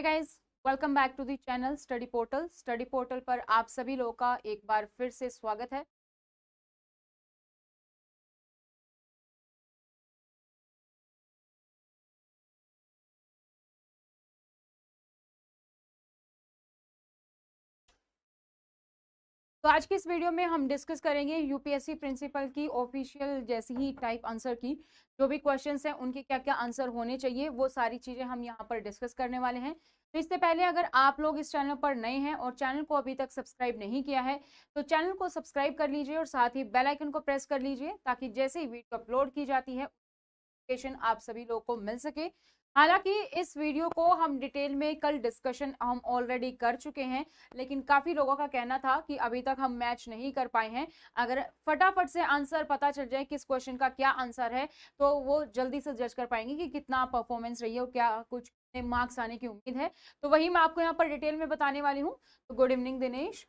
Guys welcome back to the channel study portal study portal पर आप सभी लोगों का एक बार फिर से स्वागत है तो आज की इस वीडियो में हम डिस्कस करेंगे यूपीएससी प्रिंसिपल की ऑफिशियल जैसी ही टाइप आंसर की जो भी क्वेश्चंस हैं उनके क्या क्या आंसर होने चाहिए वो सारी चीज़ें हम यहाँ पर डिस्कस करने वाले हैं तो इससे पहले अगर आप लोग इस चैनल पर नए हैं और चैनल को अभी तक सब्सक्राइब नहीं किया है तो चैनल को सब्सक्राइब कर लीजिए और साथ ही बेल आइकन को प्रेस कर लीजिए ताकि जैसे ही वीडियो अपलोड की जाती है आप सभी लोगों को मिल सके हालांकि इस वीडियो को हम डिटेल में कल डिस्कशन हम ऑलरेडी कर चुके हैं लेकिन काफ़ी लोगों का कहना था कि अभी तक हम मैच नहीं कर पाए हैं अगर फटाफट से आंसर पता चल जाए किस क्वेश्चन का क्या आंसर है तो वो जल्दी से जज कर पाएंगे कि कितना परफॉर्मेंस रही है और क्या कुछ मार्क्स आने की उम्मीद है तो वही मैं आपको यहाँ पर डिटेल में बताने वाली हूँ तो गुड इवनिंग दिनेश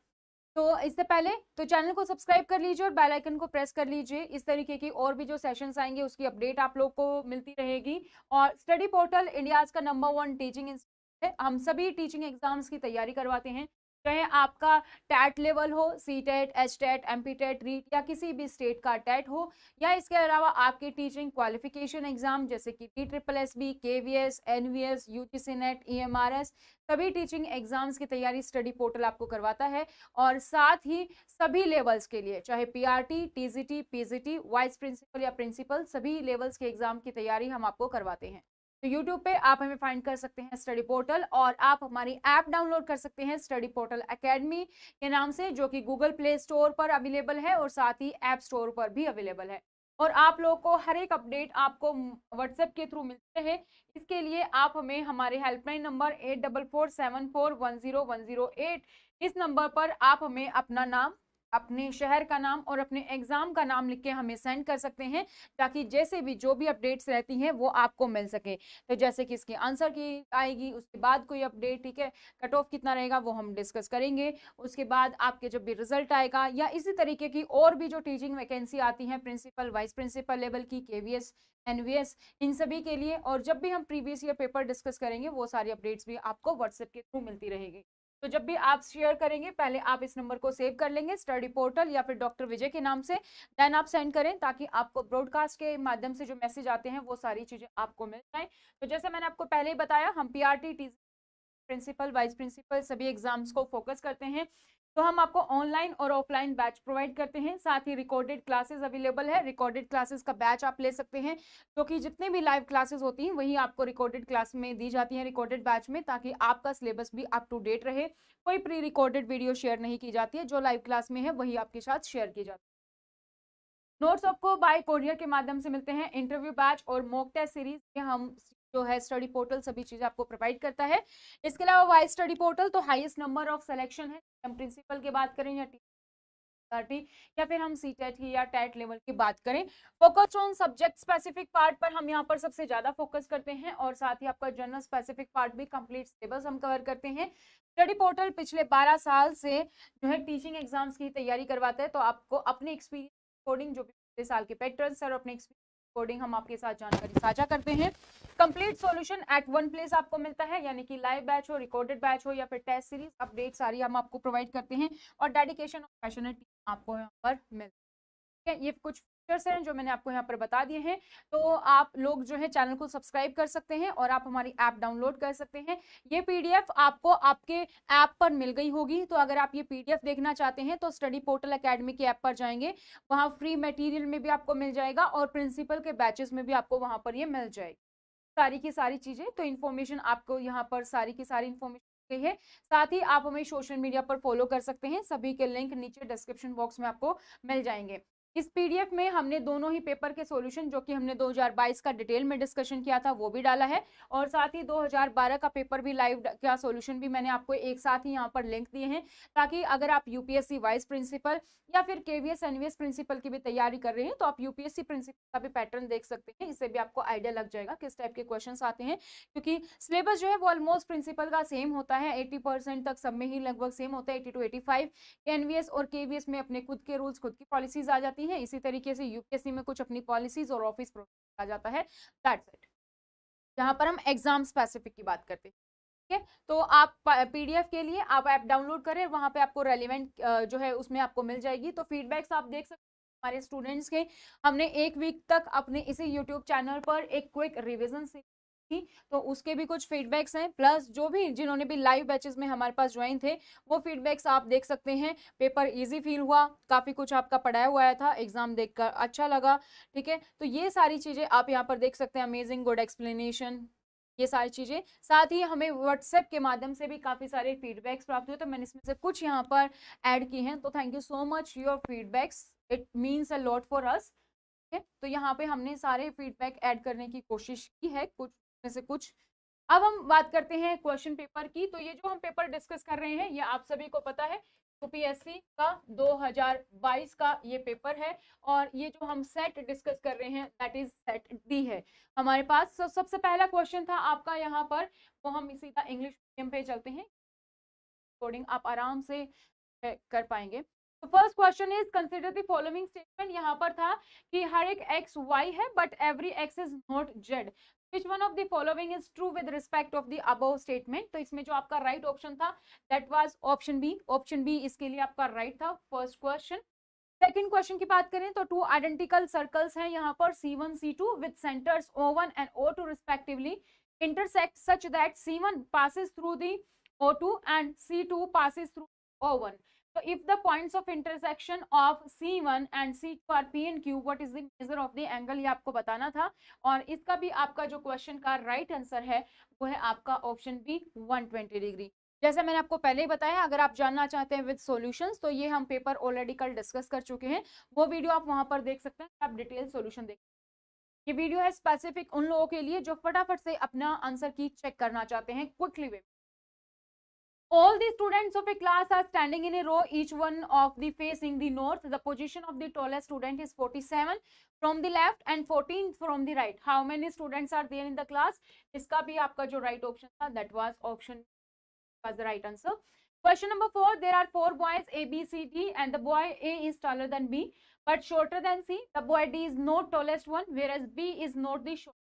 तो इससे पहले तो चैनल को सब्सक्राइब कर लीजिए और बेल आइकन को प्रेस कर लीजिए इस तरीके की और भी जो सेशंस आएंगे उसकी अपडेट आप लोग को मिलती रहेगी और स्टडी पोर्टल इंडियाज का नंबर वन टीचिंग इंस्टीट्यूट है हम सभी टीचिंग एग्जाम्स की तैयारी करवाते हैं चाहे आपका टैट लेवल हो C TET H TET M P TET REET या किसी भी स्टेट का टैट हो या इसके अलावा आपके टीचिंग क्वालिफिकेशन एग्जाम जैसे कि T triple S B K V S N V S U G C NET E M R S सभी टीचिंग एग्जाम्स की तैयारी स्टडी पोर्टल आपको करवाता है और साथ ही सभी लेवल्स के लिए चाहे P R T T G T P G T vice principal या प्रिंसिपल सभी लेवल्स के एग्जाम की तैयारी हम आपको करवाते हैं तो यूट्यूब पे आप हमें फाइंड कर सकते हैं स्टडी पोर्टल और आप हमारी ऐप डाउनलोड कर सकते हैं स्टडी पोर्टल अकेडमी के नाम से जो कि गूगल प्ले स्टोर पर अवेलेबल है और साथ ही ऐप स्टोर पर भी अवेलेबल है और आप लोगों को हर एक अपडेट आपको व्हाट्सएप के थ्रू मिलते हैं इसके लिए आप हमें हमारे helpline number eight double four seven four one zero one zero eight इस नंबर पर आप हमें अपना नाम अपने शहर का नाम और अपने एग्ज़ाम का नाम लिख के हमें सेंड कर सकते हैं ताकि जैसे भी जो भी अपडेट्स रहती हैं वो आपको मिल सके तो जैसे कि इसकी आंसर की आएगी उसके बाद कोई अपडेट ठीक है कट ऑफ कितना रहेगा वो हम डिस्कस करेंगे उसके बाद आपके जब भी रिजल्ट आएगा या इसी तरीके की और भी जो टीचिंग वैकेंसी आती है प्रिंसिपल वाइस प्रिंसिपल लेवल की के वी एस एनवीएस इन सभी के लिए और जब भी हम प्रीवियस ईयर पेपर डिस्कस करेंगे वो सारी अपडेट्स भी आपको व्हाट्सएप के थ्रू मिलती रहेगी तो जब भी आप शेयर करेंगे पहले आप इस नंबर को सेव कर लेंगे स्टडी पोर्टल या फिर डॉक्टर विजय के नाम से देन आप सेंड करें ताकि आपको ब्रॉडकास्ट के माध्यम से जो मैसेज आते हैं वो सारी चीज़ें आपको मिल जाए तो जैसे मैंने आपको पहले ही बताया हम P R principal vice principal सभी एग्जाम्स को फोकस करते हैं तो हम आपको ऑनलाइन और ऑफलाइन बैच प्रोवाइड करते हैं साथ ही रिकॉर्डेड क्लासेस अवेलेबल है रिकॉर्डेड क्लासेस का बैच आप ले सकते हैं क्योंकि तो जितनी भी लाइव क्लासेस होती हैं वही आपको रिकॉर्डेड क्लास में दी जाती हैं रिकॉर्डेड बैच में ताकि आपका सिलेबस भी अप टू डेट रहे कोई प्री रिकॉर्डेड वीडियो शेयर नहीं की जाती है जो लाइव क्लास में है वही आपके साथ शेयर की जाती है नोट्स आपको बाय कोरियर के माध्यम से मिलते हैं इंटरव्यू बैच और मोकटे टेस्ट सीरीज के हम जो है स्टडी पोर्टल सभी चीजें आपको प्रोवाइड करता है इसके अलावा वाई स्टडी पोर्टल तो हाईएस्ट नंबर ऑफ सिलेक्शन है हम प्रिंसिपल की बात करें या पार्टी या फिर हम सी टेट की या टेट e लेवल की बात करें focused on subject specific part पर हम यहाँ पर सबसे ज़्यादा फोकस करते हैं और साथ ही आपका जनरल स्पेसिफिक पार्ट भी कंप्लीट सिलेबस हम कवर करते हैं स्टडी पोर्टल पिछले 12 साल से जो है टीचिंग एग्जाम्स की तैयारी करवाता है तो आपको अपने एक्सपीरियंस अकॉर्डिंग जो पिछले साल के पैटर्न सर अपने एक्सपीरियंस अकॉर्डिंग हम आपके साथ जानकारी साझा करते हैं complete solution at one place आपको मिलता है यानी कि लाइव बैच हो रिकॉर्डेड बैच हो या फिर टेस्ट सीरीज अपडेट सारी हम आपको प्रोवाइड करते हैं और डेडिकेशन और पैशनेट आपको यहाँ पर मिलता है ये कुछ फीचर्स हैं जो मैंने आपको यहाँ पर बता दिए हैं तो आप लोग जो है चैनल को सब्सक्राइब कर सकते हैं और आप हमारी ऐप डाउनलोड कर सकते हैं ये पीडीएफ आपको आपके ऐप पर मिल गई होगी तो अगर आप ये पीडीएफ देखना चाहते हैं तो स्टडी पोर्टल अकेडमी के ऐप पर जाएंगे वहाँ फ्री मटीरियल में भी आपको मिल जाएगा और प्रिंसिपल के बैचेस में भी आपको वहाँ पर ये मिल जाएगी सारी की सारी चीज़ें तो इन्फॉर्मेशन आपको यहाँ पर सारी की सारी इन्फॉर्मेशन सकते है साथ ही आप हमें सोशल मीडिया पर फॉलो कर सकते हैं सभी के लिंक नीचे डिस्क्रिप्शन बॉक्स में आपको मिल जाएंगे इस पीडीएफ में हमने दोनों ही पेपर के सॉल्यूशन जो कि हमने 2022 का डिटेल में डिस्कशन किया था वो भी डाला है और साथ ही 2012 का पेपर भी लाइव का सॉल्यूशन भी मैंने आपको एक साथ ही यहाँ पर लिंक दिए हैं ताकि अगर आप यूपीएससी वाइस प्रिंसिपल या फिर केवीएस एनवीएस प्रिंसिपल की भी तैयारी कर रहे हैं तो आप यूपीएससी प्रिंसिपल का भी पैटर्न देख सकते हैं इससे भी आपको आइडिया लग जाएगा किस टाइप के क्वेश्चन आते हैं क्योंकि सिलेबस जो है वो ऑलमोस्ट प्रिंसिपल का सेम होता है एट्टी तक सब में ही लगभग सेम होता है एटी टू एटी फाइव और के में अपने खुद के रूल्स खुद की पॉलिसीज आ जाती है जाती हैं इसी तरीके से यूपीएससी में कुछ अपनी पॉलिसीज और ऑफिस आ जाता है दैट्स इट जहाँ पर हम एग्जाम स्पेसिफिक की बात करते हैं ठीक है तो आप पीडीएफ के लिए आप ऐप डाउनलोड करें वहाँ पे आपको रेलिवेंट जो है उसमें आपको मिल जाएगी तो फीडबैक्स आप देख सकते हैं हमारे स्टूडेंट्स के हमने एक वीक तक अपने इसी यूट्यूब चैनल पर एक क्विक रिविजन से थी तो उसके भी कुछ फीडबैक्स हैं प्लस जो भी जिन्होंने भी लाइव बैचेस में हमारे पास ज्वाइन थे वो फीडबैक्स आप देख सकते हैं पेपर ईजी फील हुआ काफ़ी कुछ आपका पढ़ाया हुआ था एग्ज़ाम देख अच्छा लगा ठीक है तो ये सारी चीज़ें आप यहाँ पर देख सकते हैं अमेजिंग गुड एक्सप्लेनेशन ये सारी चीज़ें साथ ही हमें व्हाट्सएप के माध्यम से भी काफ़ी सारे फीडबैक्स प्राप्त हुए तो मैंने इसमें से कुछ यहाँ पर ऐड किए हैं तो thank you so much your feedbacks it means a lot for us ठीक है तो यहाँ पे हमने सारे फीडबैक ऐड करने की कोशिश की है कुछ में से कुछ अब हम बात करते हैं क्वेश्चन पेपर की तो ये जो हम पेपर डिस्कस कर रहे हैं ये आप सभी को पता है यूपीएससी का 2022 का ये पेपर है और ये जो हम सेट डिस्कस कर रहे हैं दैट इज सेट डी है हमारे पास so, सबसे पहला क्वेश्चन था आपका यहाँ पर वो हम इसी का इंग्लिश मीडियम पे चलते हैं कोडिंग आप आराम से कर पाएंगे तो first question is consider the following statement यहाँ पर था कि हर एक एक्स वाई है but every X is not Z which one of the following is true with respect of the above statement तो इसमें जो आपका राइट right ऑप्शन था that was option B option B इसके लिए आपका राइट right था फर्स्ट क्वेश्चन सेकेंड क्वेश्चन की बात करें तो टू आइडेंटिकल सर्कल्स हैं यहाँ पर C one C two with centres O one and O two respectively intersect such that C one passes through the O two and C two passes through O one So if the points of intersection of C1 and C2 are P and Q, what is the measure of the angle ये आपको बताना था और इसका भी आपका जो question का राइट right आंसर है वो है आपका ऑप्शन बी 120 डिग्री जैसे मैंने आपको पहले ही बताया अगर आप जानना चाहते हैं विद सॉल्यूशंस तो ये हम पेपर ऑलरेडी कल डिस्कस कर चुके हैं वो वीडियो आप वहाँ पर देख सकते हैं आप डिटेल सॉल्यूशन देख ये वीडियो है स्पेसिफिक उन लोगों के लिए जो फटाफट से अपना आंसर की चेक करना चाहते हैं quickly we all the students of a class are standing in a row, each one of the facing the north. The position of the tallest student is 47 from the left and 14 from the right. How many students are there in the class? इसका भी आपका जो right option that was option was the right answer. Question number 4, there are 4 boys A, B, C, D and the boy A is taller than B but shorter than C. The boy D is not tallest one whereas B is not the shortest.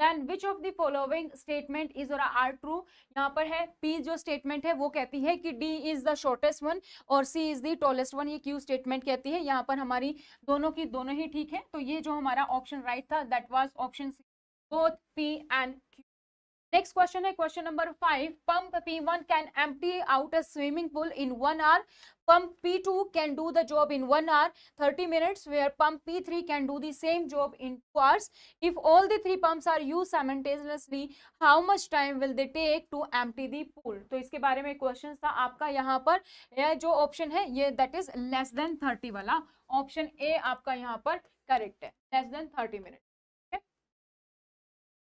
Then which of the following statement is or are true यहाँ पर है P जो statement है वो कहती है कि D is the shortest one और C is the tallest one ये क्यू स्टेटमेंट कहती है यहाँ पर हमारी दोनों की दोनों ही ठीक है तो ये जो हमारा ऑप्शन राइट था that was option C both P and Q next question है question number five pump P one can empty out a swimming pool in one hour pump P two can do the job in one hour thirty minutes where pump P three can do the same job in two hours if all the three pumps are used simultaneously how much time will they take to empty the pool तो इसके बारे में question था आपका यहाँ पर यह जो ऑप्शन है ये that is less than thirty वाला ऑप्शन ए आपका यहाँ पर करेक्ट है less than thirty minute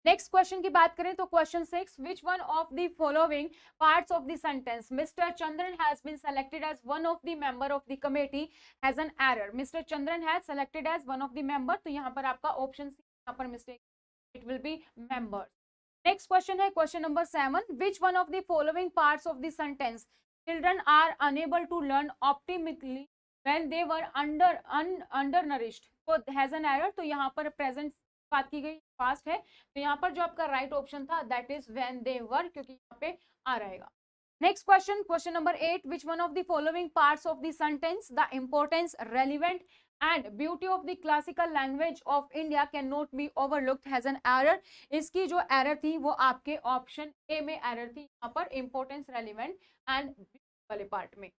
next question की बात करें तो question six which one of the following parts of the sentence mister Chandran has been selected as one of the member of the committee has an error mister Chandran has selected as one of the member तो यहां पर आपका option C यहां पर mistake it will be member next question है question number 7 which one of the following parts of the sentence children are unable to learn optimally when they were under un undernourished तो has an error तो यहां पर present बात की गई past है तो यहाँ पर जो आपका राइट right ऑप्शन था that is when they were क्योंकि यहाँ पे आ रहेगा next question question number eight which one of the following parts of the sentence the importance relevant and beauty of the classical language of India can not be overlooked has an error इसकी जो error थी वो आपके option A में error थी यहाँ पर importance relevant and वाले पार्ट में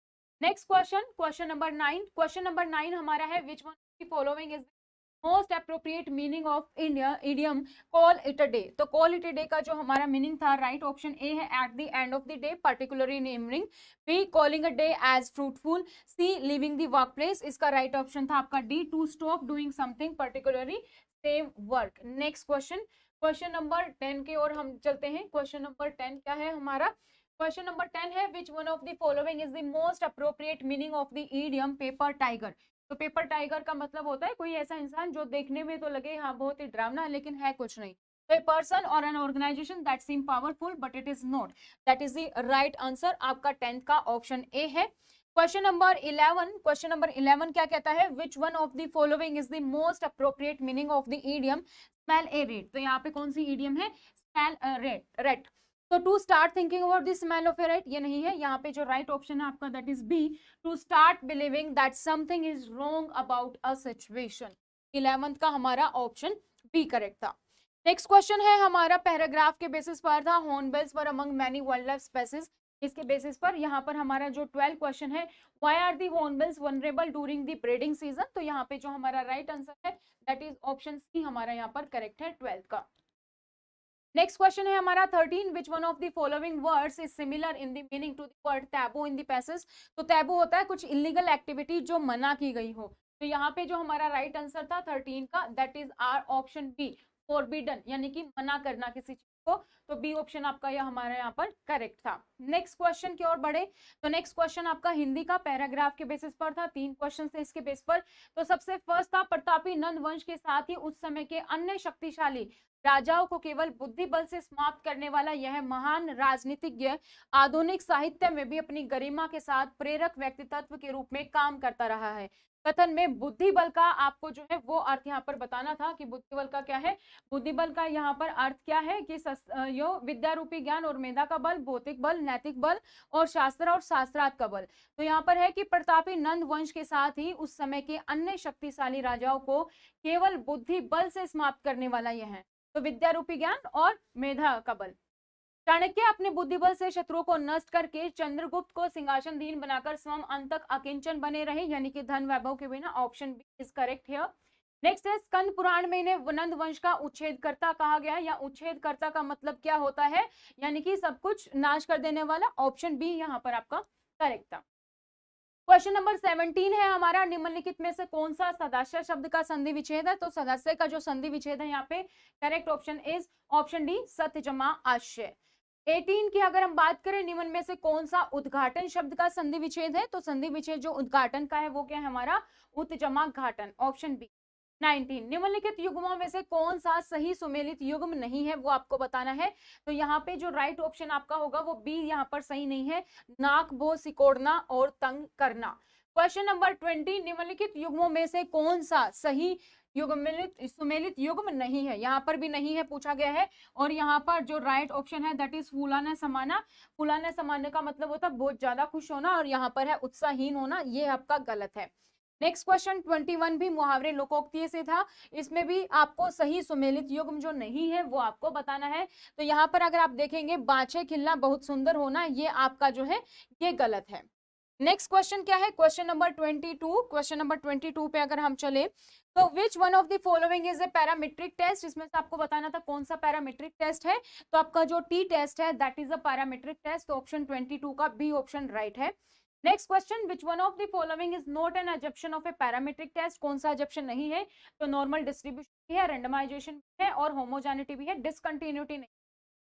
next question question number nine question number nine हमारा है which one following is the most appropriate meaning of India idiom call it a day तो कॉल इट अ डे का जो हमारा meaning था right option A है at the end of the day particularly morning B calling a day as fruitful C leaving the workplace इसका right right option था आपका D to stop doing something particularly same work next question question number ten के और हम चलते हैं question number ten क्या है हमारा क्वेश्चन नंबर टेन है which one of the following is the most appropriate meaning of the idiom paper tiger तो पेपर टाइगर का मतलब होता है कोई ऐसा इंसान जो देखने में तो लगे हाँ बहुत ही ड्रामना है लेकिन है कुछ नहीं तो ए पर्सन और an organization that seem powerful but it is not that is the right answer आपका टेंथ का ऑप्शन ए है question number eleven question number eleven क्या कहता है which one of the following is the most appropriate meaning of the idiom smell a rat तो यहाँ पे कौन सी ईडियम है स्मेल रेट रेट तो to start thinking about this smell of right ये नहीं है यहाँ पे जो राइट right ऑप्शन है आपका that is B to start believing that something is wrong about a situation eleventh का हमारा ऑप्शन बी करेक्ट था नेक्स्ट क्वेश्चन है हमारा पैराग्राफ के बेसिस पर था hornbills for among many wildlife species इसके बेसिस पर यहाँ पर हमारा जो ट्वेल्व क्वेश्चन है why are the hornbills vulnerable during the breeding season तो यहाँ पे जो हमारा राइट right आंसर है दैट इज ऑप्शन सी हमारा यहाँ पर करेक्ट है ट्वेल्थ का नेक्स्ट क्वेश्चन है हमारा thirteen which one of the following words is similar in the meaning to third word in passage तो टैबू होता है कुछ इलीगल एक्टिविटी जो मना की गई हो तो यहाँ पे जो हमारा राइट right आंसर था थर्टीन का that is our option B forbidden यानी कि मना करना किसी चीज को तो बी ऑप्शन आपका यह हमारे यहाँ पर करेक्ट था नेक्स्ट क्वेश्चन की ओर बढ़े तो नेक्स्ट क्वेश्चन आपका हिंदी का पैराग्राफ के बेसिस पर था तीन क्वेश्चन थे इसके बेस पर तो सबसे फर्स्ट था प्रतापी नंद वंश के साथ ही उस समय के अन्य शक्तिशाली राजाओं को केवल बुद्धि बल से समाप्त करने वाला यह महान राजनीतिज्ञ आधुनिक साहित्य में भी अपनी गरिमा के साथ प्रेरक व्यक्तित्व के रूप में काम करता रहा है कथन में बुद्धि बल का आपको जो है वो अर्थ यहाँ पर बताना था कि बुद्धि बल का क्या है बुद्धि बल का यहाँ पर अर्थ क्या है कि यो विद्या रूपी ज्ञान और मेधा का बल भौतिक बल नैतिक बल और शास्त्र और शास्त्रार्थ का बल तो यहाँ पर है कि प्रतापी नंद वंश के साथ ही उस समय के अन्य शक्तिशाली राजाओं को केवल बुद्धि बल से समाप्त करने वाला यह है तो विद्या रूपी ज्ञान और मेधा का बल चाणक्य अपने बुद्धिबल से शत्रुओं को नष्ट करके चंद्रगुप्त को सिंहासन दीन बनाकर स्वयं अंत तक अकिंचन बने रहे यानी कि धन वैभव के बिना ऑप्शन बी इज करेक्ट है नेक्स्ट है स्कंद पुराण में इन्हें नंद वंश का उच्छेदकर्ता कहा गया या उच्छेदकर्ता का मतलब क्या होता है यानी कि सब कुछ नाश कर देने वाला ऑप्शन बी यहाँ पर आपका करेक्ट था क्वेश्चन नंबर सेवनटीन है हमारा निम्नलिखित में से कौन सा सदस्य शब्द का संधि विच्छेद है तो सदस्य का जो संधि विच्छेद है यहाँ पे correct option is option D सत्य जमा आश्रय 18 की अगर हम बात करें निम्न में से कौन सा उद्घाटन शब्द का संधि विच्छेद है तो संधि विच्छेद जो उद्घाटन का है वो क्या है हमारा उत्जमा घाटन ऑप्शन बी 19 निम्नलिखित युग्मों में से कौन सा सही सुमेलित युग्म नहीं है वो आपको बताना है तो यहाँ पे जो राइट ऑप्शन आपका होगा वो बी यहाँ पर सही नहीं है नाक बो सिकोड़ना और तंग करना क्वेश्चन नंबर 20 निम्नलिखित युग्मों में से कौन सा सही युगमिलित सुमेलित युग्म नहीं है यहाँ पर भी नहीं है पूछा गया है और यहाँ पर जो राइट ऑप्शन है दैट इज फुलाना समाना फुलाना समाने का मतलब होता है बहुत ज्यादा खुश होना और यहाँ पर है उत्साहहीन होना ये आपका गलत है नेक्स्ट क्वेश्चन 21 भी मुहावरे लोकोक्ति से था इसमें भी आपको सही सुमेलित युग्म जो नहीं है वो आपको बताना है तो यहाँ पर अगर आप देखेंगे बाछे खिलना बहुत सुंदर होना ये आपका जो है ये गलत है नेक्स्ट क्वेश्चन क्या है क्वेश्चन नंबर 22 क्वेश्चन नंबर 22 पे अगर हम चले तो which one of the following is a parametric test इसमें से आपको बताना था कौन सा पैरामीट्रिक टेस्ट है तो आपका जो टी टेस्ट है that is a parametric test तो ऑप्शन ट्वेंटी टू का बी ऑप्शन राइट है next question which one of the following is not an assumption of a parametric test कौन सा अजप्शन नहीं है तो नॉर्मल डिस्ट्रीब्यूशन भी है रेंडमाइजेशन भी है और होमोजेनिटी भी है डिसकंटिन्यूटी नहीं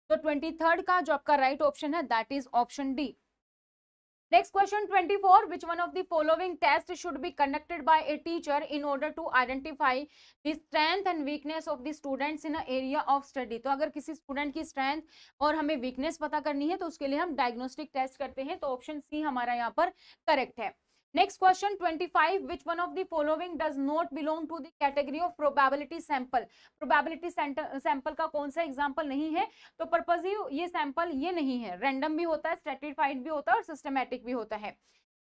तो ट्वेंटी थर्ड का जो आपका राइट right ऑप्शन है that is option D Next question 24. Which one of the following tests should be conducted by a teacher in order to identify the strength and weakness of the students in an area of study? तो अगर किसी student की strength और हमें weakness पता करनी है तो उसके लिए हम diagnostic test करते हैं तो option C हमारा यहाँ पर correct है next question 25 which one of the following does not belong to the category of probability sample probability sample का कौन सा एग्जांपल नहीं है तो परपजिव ये सैंपल ये नहीं है रैंडम भी होता है स्ट्रेटिफाइड भी होता है और सिस्टमैटिक भी होता है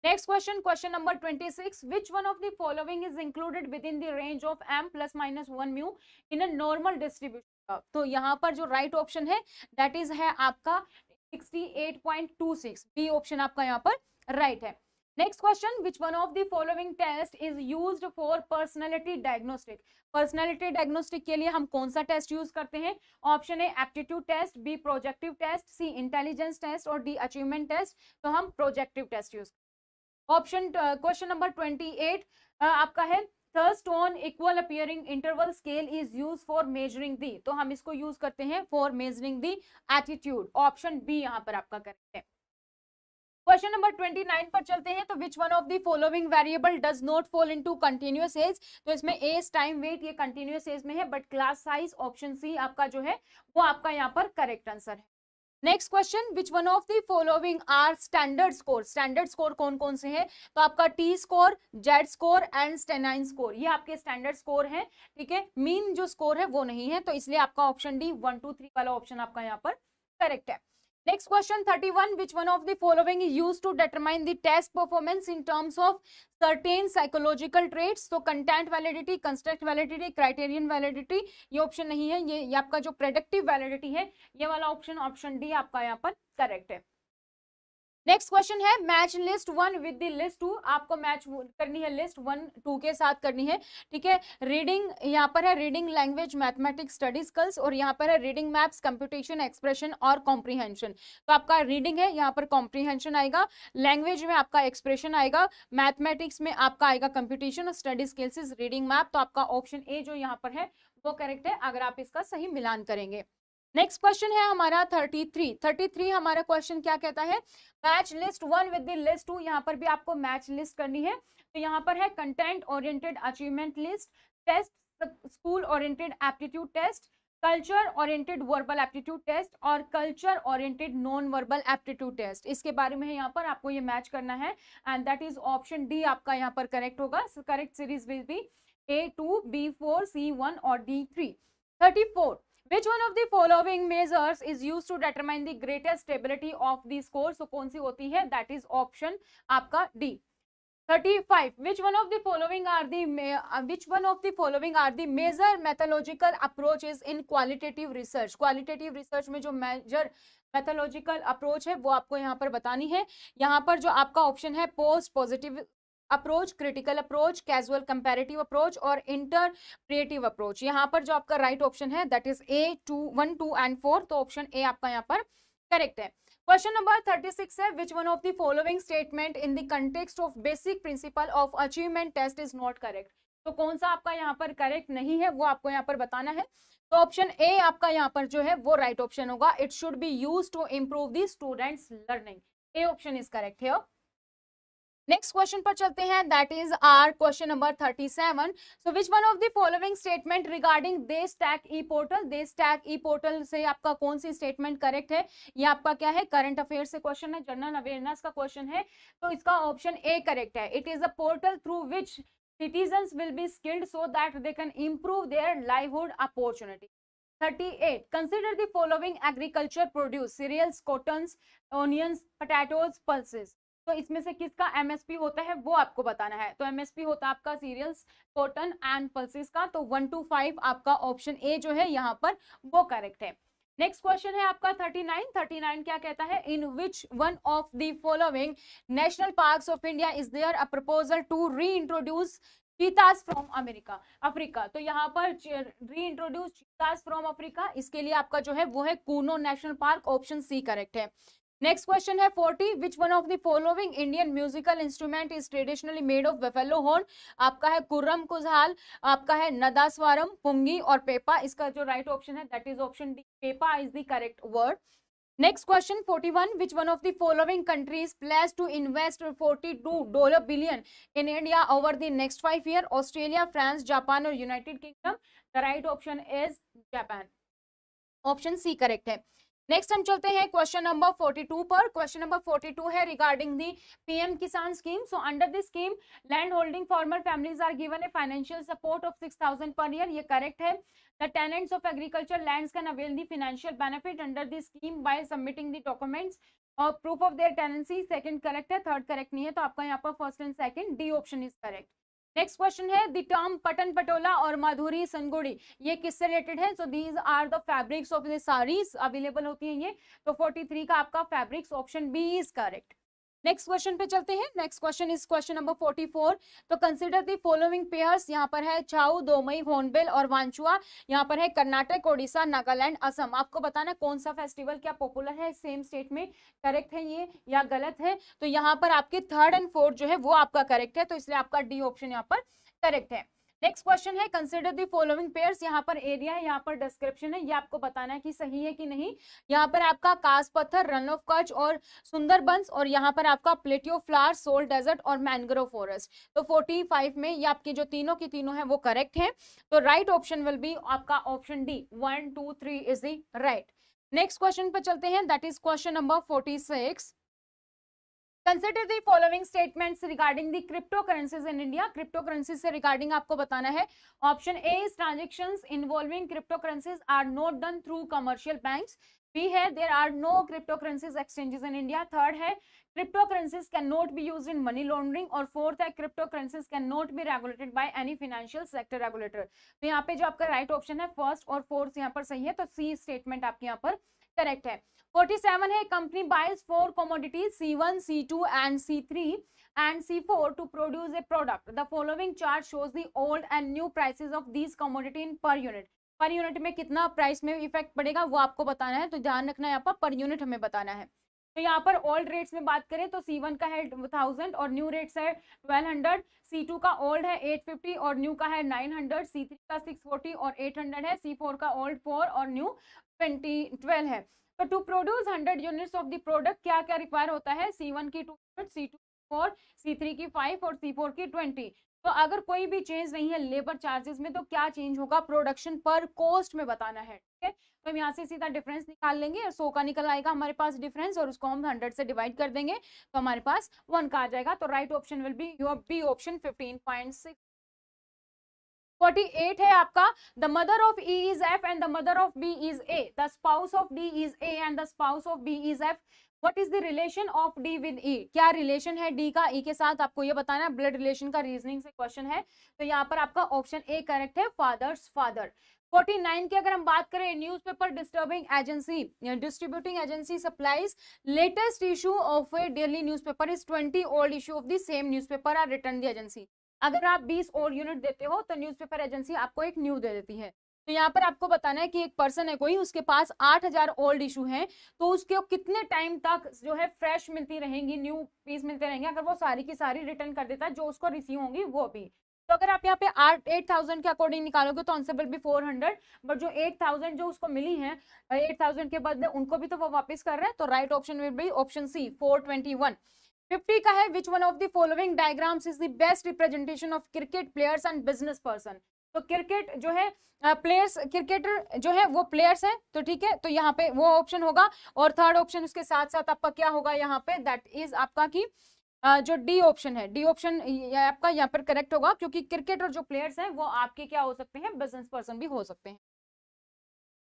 next question question number 26 six which one of the following is included within the range of M plus minus one mu in normal distribution तो यहाँ पर जो राइट right ऑप्शन है दैट इज है आपका सिक्सटी बी ऑप्शन आपका यहाँ पर राइट right है next question which one of the following test is use for personality diagnostic personality diagnostic के लिए हम कौन सा टेस्ट यूज करते हैं ऑप्शन है aptitude test B projective test C intelligence test और डी अचीवमेंट टेस्ट तो हम projective test use option question number twenty eight आपका है Thurstone equal appearing interval scale is use for measuring the तो हम इसको यूज करते हैं for measuring the attitude option B यहाँ पर आपका करेक्ट है क्वेश्चन नंबर ट्वेंटी नाइन पर चलते हैं तो which one of the following variable does not fall into continuous age तो इसमें एज टाइम वेट ये कंटिन्यूस एज में है but class size option C आपका जो है वो आपका यहाँ पर करेक्ट आंसर है next question which one of the following are standard score standard score कौन कौन से हैं तो आपका T score Z score and stanine score ये आपके स्टैंडर्ड स्कोर हैं ठीक है मीन जो स्कोर है वो नहीं है तो इसलिए आपका option D one two three वाला ऑप्शन आपका यहाँ पर करेक्ट है next question thirty one which one of the use to determine the test performance in terms of certain psychological traits तो content validity construct validity criterion validity ये option नहीं है ये, आपका जो प्रोडक्टिव वैलिडिटी है ये वाला ऑप्शन ऑप्शन डी आपका यहाँ पर करेक्ट है नेक्स्ट क्वेश्चन है match list one with the list two आपको मैच करनी है लिस्ट वन टू के साथ करनी है ठीक है रीडिंग यहाँ पर है reading language mathematics study skills और यहाँ पर है रीडिंग मैप्स कंप्यूटेशन एक्सप्रेशन और कॉम्प्रीहेंशन तो आपका रीडिंग है यहाँ पर कॉम्प्रीहेंशन आएगा लैंग्वेज में आपका एक्सप्रेशन आएगा मैथमेटिक्स में आपका आएगा कंप्यूटेशन और study skills is reading map तो आपका ऑप्शन ए जो यहाँ पर है वो करेक्ट है अगर आप इसका सही मिलान करेंगे नेक्स्ट क्वेश्चन है हमारा 33 33 हमारा क्वेश्चन क्या कहता है match list one with list two यहाँ पर भी आपको मैच लिस्ट करनी है तो यहाँ पर है content oriented achievement list test school oriented aptitude test culture oriented verbal aptitude test और culture oriented non verbal aptitude test इसके बारे में यहाँ पर आपको ये मैच करना है and that is option D आपका यहाँ पर करेक्ट होगा correct series will be A two B four C one और D three thirty four Which one of the following measures is used to determine the greatest stability of the score? So कौन सी होती है? That is option आपका D. 35 which one of the following are the uh, which one of the following are the major methodological approaches in qualitative research qualitative research में जो major methodological approach है वो आपको यहाँ पर बतानी है यहाँ पर जो आपका option है post positive approach critical approach causal comparative approach और इंटरप्रिएटिव अप्रोच यहाँ पर जो आपका राइट right ऑप्शन है that is A two one two and four तो ऑप्शन ए आपका यहाँ पर करेक्ट है क्वेश्चन नंबर थर्टी सिक्स है which one of the following statement in the context of basic principle of achievement test is not correct तो कौन सा आपका यहाँ पर करेक्ट नहीं है वो आपको यहाँ पर बताना है तो ऑप्शन ए आपका यहाँ पर जो है वो राइट right ऑप्शन होगा it should be use to improve the students learning A option is correct है नेक्स्ट क्वेश्चन पर चलते हैं that is our question number thirty seven so which one of the following statement regarding Desh stack E portal देश stack ई portal से आपका कौन सी statement correct है ये आपका क्या है करंट अफेयर से क्वेश्चन है जनरल अवेयरनेस का क्वेश्चन है तो इसका ऑप्शन ए करेक्ट है it is a portal through which citizen will be skilled so that they can improve their livelihood opportunity 38 consider the following agriculture produce cereals cottons onions potatoes pulses तो इसमें से किसका MSP होता है वो आपको बताना है तो एमएसपी होता है आपका सीरियल्स कॉटन एंड पल्सिस का तो वन टू फाइव आपका ऑप्शन ए जो है यहाँ पर वो करेक्ट है नेक्स्ट क्वेश्चन है आपका 39 39 क्या कहता है in which one of the following national parks of India is there a proposal to reintroduce cheetahs from America Africa तो यहाँ पर री इंट्रोड्यूस चीतास फ्रॉम अफ्रीका इसके लिए आपका जो है वो है Kuno national park option C correct है नेक्स्ट क्वेश्चन है 40 which one of the following Indian musical instrument is traditionally made of buffalo horn आपका है कुर्रम कुजहाल आपका है नदास्वरम पुंगी और पेपा इसका जो राइट ऑप्शन है that is option D pepa is the correct word next question 41 which one of the following countries plans to invest 42 dollar billion in India over the next 5 year Australia France Japan और United Kingdom the right option is Japan option C correct है next हम चलते हैं question number 42 पर question number 42 है regarding the PM Kisan scheme so under this scheme land holding farmer families are given a financial support of 6000 per year ये correct है the tenants of agriculture lands can avail the financial benefit under this scheme by submitting the documents और proof of their tenancy second correct है third correct नहीं है तो आपका यहाँ पर first and second D option is correct next question है the term Patan Patola और माधुरी संगोड़ी ये किससे रिलेटेड है so these are the fabrics of the saris available होती हैं ये तो 43 का आपका fabrics option B is correct next question पे चलते हैं next question is question number 44 तो कंसिडर दी फॉलोइंग पेयर्स यहाँ पर है छाऊ दोमई होनबेल और वांचुआ यहाँ पर है कर्नाटक ओडिशा नागालैंड असम आपको बताना कौन सा फेस्टिवल क्या पॉपुलर है सेम स्टेट में करेक्ट है ये या गलत है तो यहाँ पर आपके थर्ड एंड फोर्थ जो है वो आपका करेक्ट है तो इसलिए आपका डी ऑप्शन यहाँ पर करेक्ट है नेक्स्ट क्वेश्चन है कंसिडर दी फॉलोइंग पेयर यहाँ पर एरिया है यहाँ पर डिस्क्रिप्शन है ये आपको बताना है कि सही है कि नहीं यहाँ पर आपका कास पत्थर रन ऑफ कच और सुंदरबंस और यहाँ पर आपका प्लेटियो फ्लावर सोल डेजर्ट और मैनग्रोव फॉरेस्ट तो फोर्टी फाइव में ये आपके जो तीनों की तीनों है वो करेक्ट है तो राइट ऑप्शन विल बी आपका option D one two three is the right next question पर चलते हैं that is question number forty six consider the following statement regarding the crypto currencies in India crypto currency से regarding आपको बताना है option A is transaction involving crypto currencies are not done through commercial bank B है there are no crypto currencies exchanges in India third है crypto currencies can not be use in money laundering और fourth है crypto currencies can not be regulated by any financial sector regulator तो यहाँ पे जो आपका right right option है first और फोर्थ यहाँ पर सही है तो सी स्टेटमेंट आपके यहाँ पर करेक्ट है फोर्टी सेवन है company buys four commodity C one C two and C three and C four to produce a product the following chart shows the old and new prices of these commodity in per unit per unit में कितना price में effect पड़ेगा वो आपको बताना है तो ध्यान रखना है यहाँ पर पर यूनिट हमें बताना है तो यहाँ पर ओल्ड रेट्स में बात करें तो सी वन का है थाउजेंड और न्यू रेट्स है ट्वेल्व हंड्रेड सी टू का ओल्ड है एट फिफ्टी और न्यू का है नाइन हंड्रेड सी थ्री का सिक्स फोर्टी और एट हंड्रेड है सी फोर का ओल्ड फोर और न्यू ट्वेंटी है तो to produce hundred units of the product क्या क्या रिक्वायर होता है सी की two C two four C three की फाइव और सी फोर की ट्वेंटी तो अगर कोई भी चेंज नहीं है लेबर चार्जेस में तो क्या चेंज होगा प्रोडक्शन पर कॉस्ट में बताना है ठीक है तो हम यहाँ से सीधा डिफरेंस निकाल लेंगे सो का निकल आएगा हमारे पास डिफरेंस और उसको हम हंड्रेड से डिवाइड कर देंगे तो हमारे पास वन का आ जाएगा तो right option will be your B option fifteen point 48 है आपका the mother of E is F and the mother of B is A the spouse of D is A and the spouse of B is F what is the relation of D with E क्या relation है D का ई e के साथ आपको ये बताना है blood relation का रीजनिंग से क्वेश्चन है तो यहाँ पर आपका ऑप्शन ए करेक्ट है फादर्स फादर 49 की अगर हम बात करें newspaper disturbing agency distributing agency supplies latest issue of a daily newspaper is 20 old issue of the same newspaper are return the agency अगर आप बीस और यूनिट देते हो तो न्यूज़पेपर एजेंसी आपको एक न्यू दे देती है तो यहाँ पर आपको बताना है कि एक पर्सन है कोई उसके पास आठ हजार ओल्ड इशू है तो उसके कितने टाइम तक जो है फ्रेश मिलती रहेंगी न्यू पीस मिलते रहेंगे अगर वो सारी की सारी रिटर्न कर देता है जो उसको रिसीव होंगी वो भी तो अगर आप यहाँ पे आठ एट थाउजेंड के अकॉर्डिंग निकालोगे तो answer will four hundred but जो एट थाउजेंड जो उसको मिली है एट थाउजेंड के बदले उनको भी तो वो वापस कर रहे हैं तो right option will be option C four twenty one fifty का है which one of the following diagrams is the best representation of cricket players and business person तो क्रिकेट जो है प्लेयर्स क्रिकेटर जो है वो प्लेयर्स हैं तो ठीक है तो यहाँ पे वो ऑप्शन होगा और थर्ड ऑप्शन उसके साथ साथ आपका क्या होगा यहाँ पे दैट इज आपका की जो डी ऑप्शन है डी ऑप्शन आपका यहाँ पर करेक्ट होगा क्योंकि क्रिकेट और जो प्लेयर्स हैं वो आपके क्या हो सकते हैं बिजनेस पर्सन भी हो सकते हैं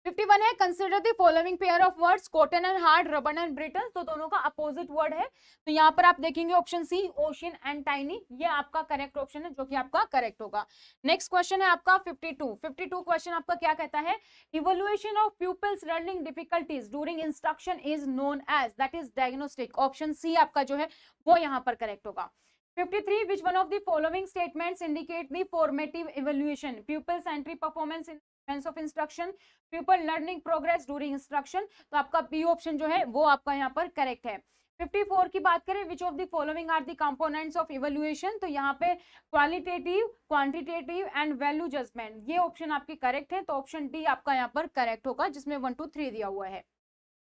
फिफ्टी वन है consider the following pair of words cotton and hard ribbon and Britain तो दोनों का अपोजिट वर्ड है तो यहाँ पर आप देखेंगे option C ocean and tiny ये आपका करेक्ट ऑप्शन है जो कि आपका करेक्ट होगा नेक्स्ट क्वेश्चन है आपका fifty two fifty two question आपका क्या कहता है evolution of peoples learning difficulties during instruction is known as that is diagnostic option C आपका जो है वो यहाँ पर करेक्ट होगा 53 which one of the following statements indicate the formative evaluation pupil centric performance in difference of instruction people learning progress during instruction तो आपका B option जो है वो आपका यहाँ पर करेक्ट है 54 की बात करें which of the following are the components of evolution तो यहाँ पे qualitative quantitative and value judgement ये ऑप्शन आपके करेक्ट है तो ऑप्शन डी आपका यहाँ पर करेक्ट होगा जिसमें वन टू थ्री दिया हुआ है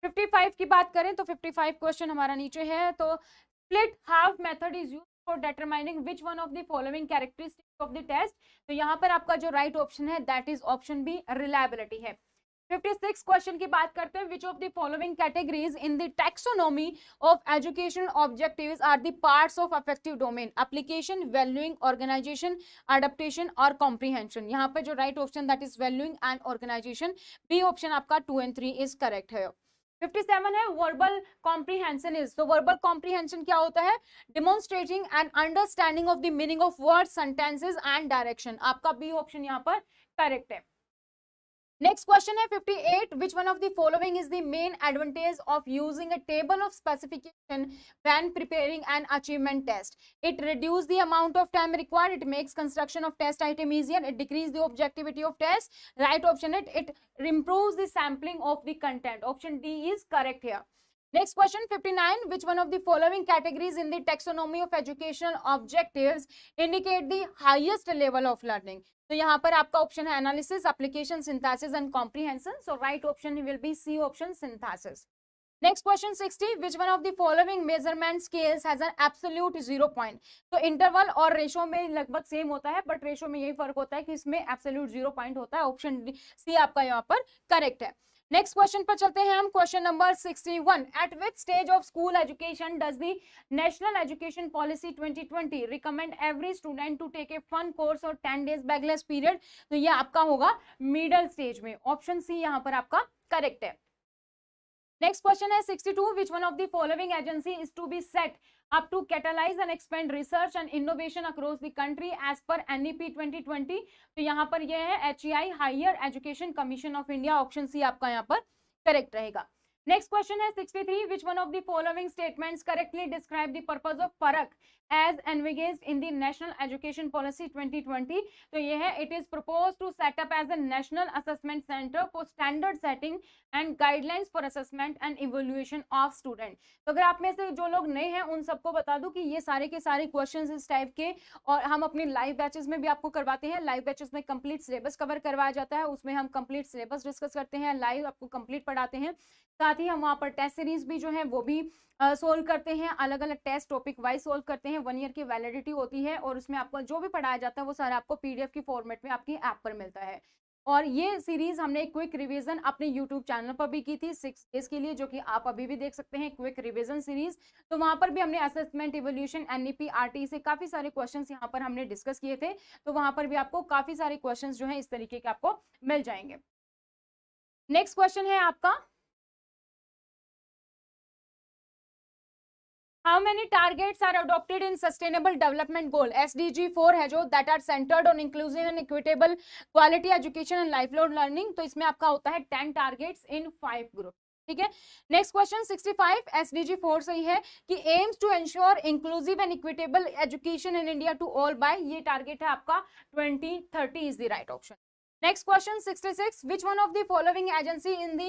55 की बात करें तो 55 क्वेश्चन हमारा नीचे है तो split half method is use for determining which one of the following characteristic of the test तो यहाँ पर आपका जो राइट right ऑप्शन है that is option B reliability है 56 क्वेश्चन की बात करते हैं which of the following categories in the taxonomy of education objectives are the parts of affective domain application valuing organization adaptation और कॉम्प्रीहेंशन यहाँ पर जो right option that is valuing and organization B option आपका two and three is correct है fifty seven है verbal comprehension is तो verbal comprehension क्या होता है demonstrating and understanding of the meaning of word sentences and direction आपका B option यहाँ पर करेक्ट है Next question at 58, which one of the following is the main advantage of using a table of specification when preparing an achievement test? It reduces the amount of time required, it makes construction of test item easier, it decreases the objectivity of test. Right option it, it improves the sampling of the content. Option D is correct here. Next question 59, which one of the following categories in the taxonomy of educational objectives indicate the highest level of learning? तो यहाँ पर आपका option है analysis application synthesis and comprehension so right option will be C option synthesis next question 60 which one of the following measurement scales has an absolute zero point तो interval और ratio में लगभग same होता है but ratio में यही फर्क होता है कि इसमें एब्सोल्यूट जीरो पॉइंट होता है ऑप्शन सी आपका यहाँ पर करेक्ट है नेक्स्ट क्वेश्चन पर चलते हैं हम question number 61 at which stage of school education does the national education policy 2020 recommend every student to take a fun course और 10 डेज बैगलेस पीरियड तो ये आपका होगा मिडल स्टेज में ऑप्शन सी यहाँ पर आपका करेक्ट है नेक्स्ट क्वेश्चन है 62 which one of the following agency is to be set up to catalyse and expand research and innovation across the country as per NEP 2020 तो यहां पर ये है HEI higher education commission of India option C आपका यहां पर correct रहेगा next question है 63 which one of the following statements correctly describe the purpose of Parakh as envisages in the national education policy 2020 तो ये है it is propose to set up as a national assessment centre for standard setting and guidelines for assessment and evolution of student तो अगर आप में से जो लोग नए हैं उन सबको बता दूं कि ये सारे के सारे क्वेश्चंस इस टाइप के और हम अपने लाइव बैचेस में भी आपको करवाते हैं लाइव बैचेस में कंप्लीट सिलेबस कवर करवाया जाता है उसमें हम कंप्लीट सिलेबस डिस्कस करते हैं लाइव आपको कंप्लीट पढ़ाते हैं साथ ही हम वहाँ पर टेस्ट सीरीज भी जो है वो भी सोल्व uh, करते हैं अलग अलग टेस्ट टॉपिक वाइज सोल्व करते हैं वन ईयर की वैलिडिटी होती है और उसमें आपको जो भी पढ़ाया जाता है वो सारा आपको पीडीएफ की फॉर्मेट में आपकी ऐप पर मिलता है और ये सीरीज हमने एक क्विक रिवीजन अपने यूट्यूब चैनल पर भी की थी सिक्स डेज के लिए जो कि आप अभी भी देख सकते हैं क्विक रिवीजन सीरीज तो वहाँ पर भी हमने असेसमेंट इवोल्यूशन एनईपी आरटी से काफी सारे क्वेश्चन यहाँ पर हमने डिस्कस किए थे तो वहाँ पर भी आपको काफी सारे क्वेश्चन जो है इस तरीके के आपको मिल जाएंगे नेक्स्ट क्वेश्चन है आपका how many targets are adopted in sustainable development goal sdg 4 है जो that are centered on inclusive and equitable quality education and lifelong learning तो इसमें आपका होता है 10 targets in 5 group ठीक है नेक्स्ट क्वेश्चन 65 एसडीजी 4 सही है कि aims to ensure inclusive and equitable education in India to all by ये टारगेट है आपका 2030 is the right option next question 66 which one of the following agency in the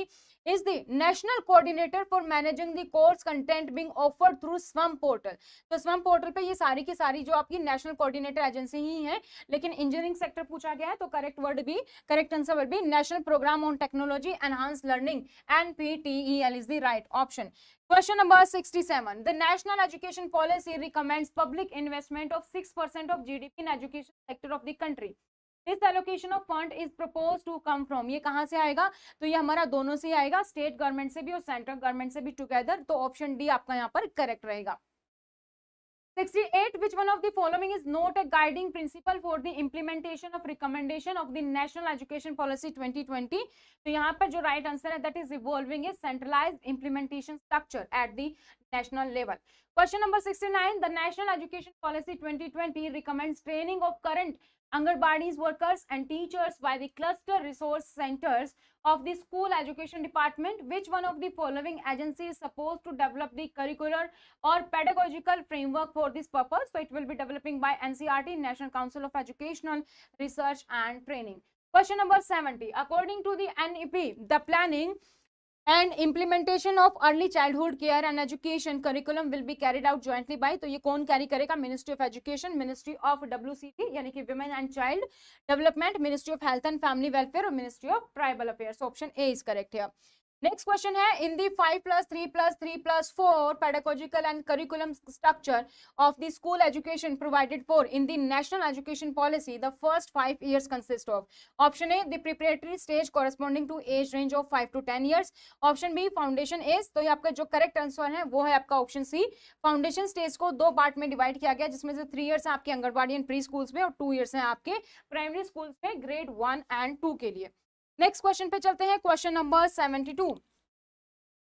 is the national coordinator for managing the course content being offered through Swayam portal तो Swayam portal पे ये सारी की सारी जो आपकी नेशनल कोऑर्डिनेटर एजेंसी ही है लेकिन इंजीनियरिंग सेक्टर पूछा गया है तो करेक्ट वर्ड भी करेक्ट आंसर वर्ड भी national programme on technology enhance learning NPTEL is the right option question number seven the national education policy recommends public investment of 6% of GDP in education sector of the country this allocation of fund is propose to come from ये कहाँ से आएगा तो ये हमारा दोनों से ही आएगा स्टेट गवर्नमेंट से भी और सेंट्रल गवर्नमेंट से भी टुगेदर तो ऑप्शन डी आपका यहाँ पर करेक्ट रहेगा 68 which one of the following is not a guiding principle for the implementation of recommendation of the national education policy 2020 तो yahan par jo right answer hai that is evolving a centralized implementation structure at the national level question number 69 the national education policy 2020 recommends training of current Angarwadis workers and teachers by the cluster resource centers of the school education department which one of the following agencies is supposed to develop the curricular or pedagogical framework for this purpose so it will be developing by NCRT National Council of Educational Research and Training question number 70 according to the NEP the planning and implementation of early childhood care and education curriculum will be carried out jointly by तो ये कौन carry करेगा ministry of education ministry of W यानी कि women and child development ministry of health and family welfare और ministry of tribal affair option A is correct है next question है in the five plus three plus three plus four pedagogical and curriculum structure of the school education provided for in the national education policy the first five years consist of option A the preparatory stage corresponding to age range of five to ten years option B foundation age तो ये आपका जो correct answer है वो है आपका option सी foundation stage को दो पार्ट में डिवाइड किया गया जिसमें से थ्री ईयर्स आपके आंगनबाड़ी एंड प्री स्कूल्स में और टू ईयर्स हैं आपके प्राइमरी स्कूल्स में ग्रेड वन एंड टू के लिए नेक्स्ट क्वेश्चन पे चलते हैं question number seventy two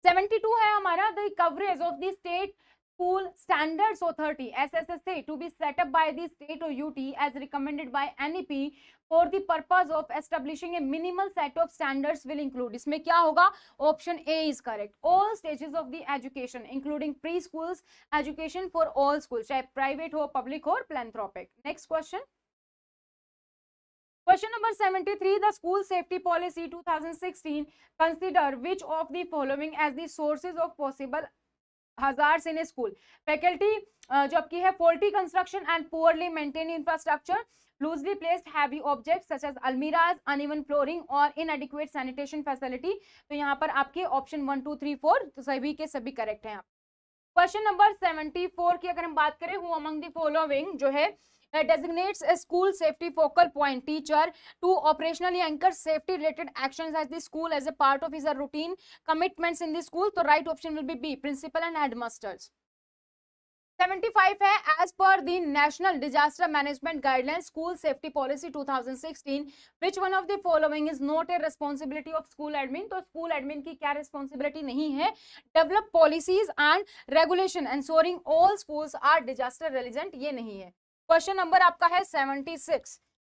seventy two है हमारा the of the state school standard authority S S S to be set up by the state or U T as recommended by N E P for the purpose of establishing a minimal set of standards will include इसमें क्या होगा option A is correct all stages of the education including pre school education for all school चाहे private हो public हो और philanthropic next question question number 73 the school safety policy 2016 consider which of the following as the sources of possible hazards in school faculty जो आपकी है faulty construction and poorly maintain infrastructure loosely placed heavy objects such as almirahs un flooring और inadequate sanitation facility तो यहां पर आपके option 1 2 3 4 सभी के सभी करेक्ट हैं आप क्वेश्चन नंबर 74 की अगर हम बात करें हु अमंग द फॉलोइंग जो है designate school safety focal point teacher to operational anchor safety related action as the school as a part of is our routine commitment in the school तो right option will be B principal and headmasters 75 है as per the national disaster management guideline school safety policy 2016 thousand which one of the following is not a responsibility of school admin तो school admin की क्या responsibility नहीं है develop policies and regulation ensuring all schools are disaster resilient ये नहीं है question number आपका है सेवेंटी सिक्स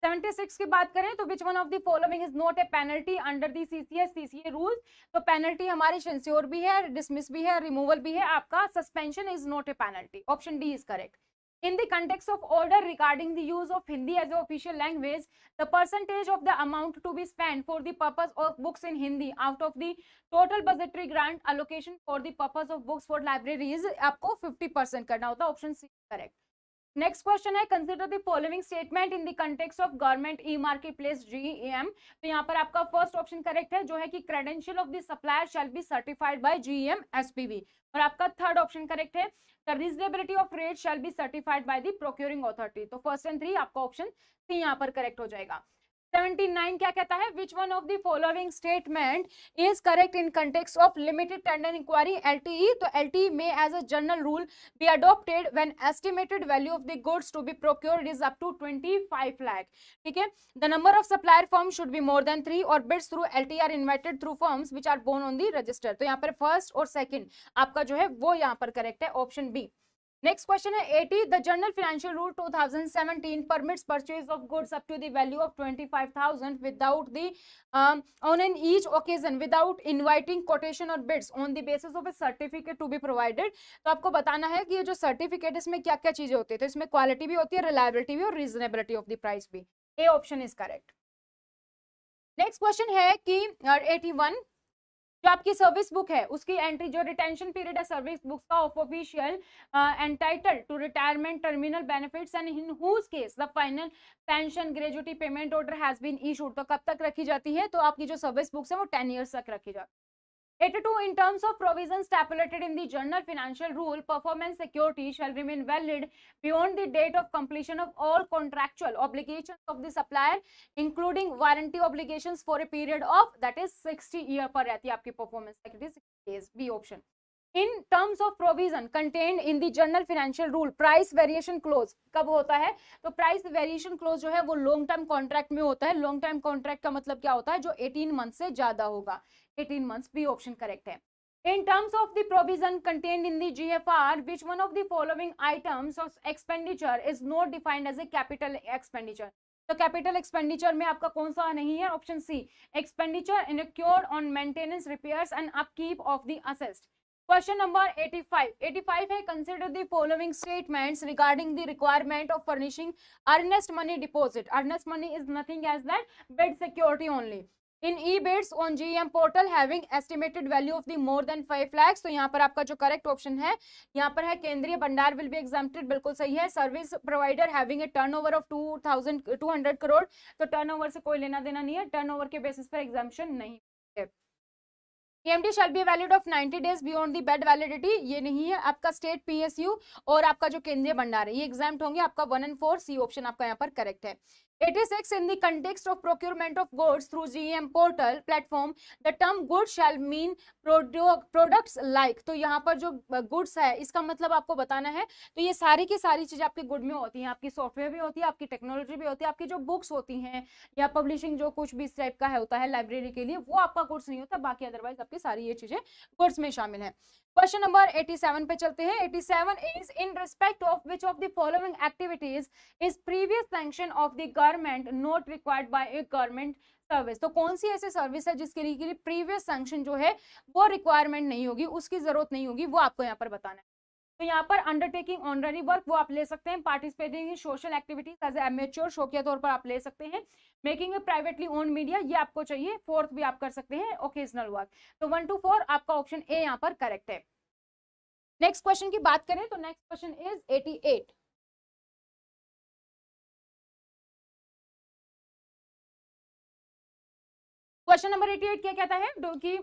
76 की बात करें तो which one of the following is not a penalty under the CCS CCA rule तो पेनल्टी हमारे सेंस्योर भी है डिसमिस भी है रिमूवल भी है आपका suspension is not a penalty option D is correct in the context of order regarding the use of hindi as a official language the percentage of the amount to be spent for the purpose of books in hindi out of the total budgetary grant allocation for the purpose of books for libraries आपको 50% करना होता है option C correct next question है consider the following statement in the context of government E marketplace GeM तो यहाँ पर आपका first option correct है जो है कि credential of the supplier shall be certified by GeM SPV और आपका थर्ड ऑप्शन करेक्ट है the reasonability of rate shall be certified by the procuring authority तो फर्स्ट एंड थ्री आपका ऑप्शन सी यहाँ पर करेक्ट हो जाएगा 79 क्या कहता है which one of the following statement is correct in context of limited tender enquiry LTE तो एलटीई में as a general rule B adopted when estimated value of the goods to be procured is up to 25 lakh ठीक है the number of supplier firm should be more than three और bids through LTE are invited through firms which are borne on the register तो यहाँ पर first और second आपका जो है वो यहाँ पर करेक्ट है ऑप्शन बी नेक्स्ट क्वेश्चन है eighty the general financial rule 2017 permits purchase of goods up to the value of 25,000 without the on an each occasion without inviting quotation और bids on the basis of a certificate to be provided तो आपको बताना है कि ये जो certificate इसमें क्या क्या चीजें होती है तो इसमें क्वालिटी भी होती है रिलायबिलिटी भी और रीजनेबिलिटी ऑफ द प्राइस भी A option is correct next question है कि एटी uh, वन जो आपकी सर्विस बुक है उसकी एंट्री जो रिटेंशन पीरियड है सर्विस बुक का of official entitle to retirement terminal benefits and in whose case the final pension gratuity payment order has been issued तो कब तक रखी जाती है तो आपकी जो सर्विस बुक्स है वो टेन ईयर्स तक रखी जाती है 82 in terms of provisions stipulated in the general financial rule performance security shall remain valid beyond the date of completion of all contractual obligations of the supplier including warranty obligations for a period of that is 60 year par rehti aapki performance security 60 days b option in terms of provision contained in the general financial rule price variation clause kab hota hai to price variation clause jo hai wo long term contract mein hota hai long term contract ka matlab kya hota hai jo 18 month se zyada hoga 18 months b option correct hai in terms of the provision contained in the gfr which one of the following items of expenditure is not defined as a capital expenditure तो capital expenditure में आपका कौन सा नहीं है option C expenditure incurred on maintenance repairs and upkeep of the assets question number 85 85 है consider the following statements regarding the requirement of furnishing earnest money deposit earnest money is nothing as that bid security only in E bids on G M portal having estimated value of the more than five lakhs तो यहाँ पर आपका जो correct option है यहाँ पर है केंद्रीय भंडार विल बी एग्जामेटेड बिल्कुल सही है service provider having a turnover of two thousand two hundred crore तो टर्न ओवर से कोई लेना देना नहीं है टर्न ओवर के बेसिस पर एग्जामेशन नहीं है PMD shall be valid of 90 days beyond the bid validity ये नहीं है आपका स्टेट पीएसयू और आपका जो केंद्रीय भंडार है ये एग्जाम होंगे आपका one and four C option आपका यहाँ पर करेक्ट है 86 in the context of procurement of goods through GM portal platform the term goods shall mean products like तो यहाँ पर जो गुड्स है इसका मतलब आपको बताना है तो ये सारी की सारी चीजें आपके गुड में होती हैं आपकी सॉफ्टवेयर भी होती है आपकी टेक्नोलॉजी भी होती है आपकी जो बुक्स होती हैं या पब्लिशिंग जो कुछ भी इस टाइप का है होता है लाइब्रेरी के लिए वो आपका गुड्स नहीं होता बाकी अदरवाइज आपकी सारी ये चीज़ें गुड्स में शामिल है क्वेश्चन नंबर 87 पे चलते हैं 87 is in respect of which of the following activities is previous sanction of the government not required by a government service तो कौन सी ऐसी सर्विस है जिसके लिए प्रीवियस सेंक्शन जो है वो रिक्वायरमेंट नहीं होगी उसकी जरूरत नहीं होगी वो आपको यहाँ पर बताना है तो यहाँ पर अंडरटेकिंग ऑनररी वर्क वो आप ले सकते हैं participating in social activities as amateur show के तौर पर आप ले सकते हैं making a privately owned media ये आपको चाहिए फोर्थ भी आप कर सकते हैं ओकेजनल वर्क तो वन टू फोर आपका ऑप्शन ए यहाँ पर करेक्ट है नेक्स्ट क्वेश्चन की बात करें तो next question is eighty eight question number 88 क्या कहता है कि